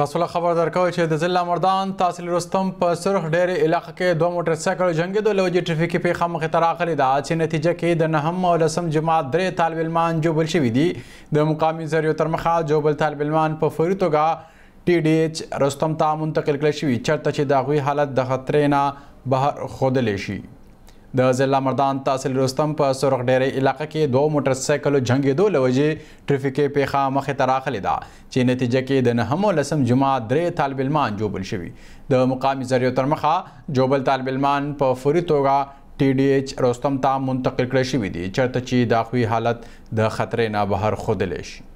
تاسو له خبر درکوي چې د ضلع مردان تحصیل رستم په سرخ ډېر علاقې کې دوه موټر سایکل جنگي د لوجي ټرافیکي پیښه مخې ته راغلي دا چې نتیجه کې د نهم او لسم جماعت درې طالب علمان جوبل شوي دي د مقامي زریو تر مخه جوبل طالب علمان په فوري توګه ټي ډي ایچ رستم ته منتقل کړل شوي چرته چې د هغوی حالت د خطرې نه بهر ښودلی شي د ضلع مردان تحصیل رستم په سرخ ډېری علاقه کې دوه موټر سایکلو جنگیدو لوجې ټرافیکي پیښه مخې ته راغلې ده چې نتیجه کې د نهمو لسم جمعه درې طالب المان جوبل شوي د مقامي ذریعو تر مخه جوبل طالب المان په فوري توګه ټي ډي ایچ رستم ته منتقل کړی شوی دی چرته چې د اخوي حالت د خطرې نه بهر خودلې شي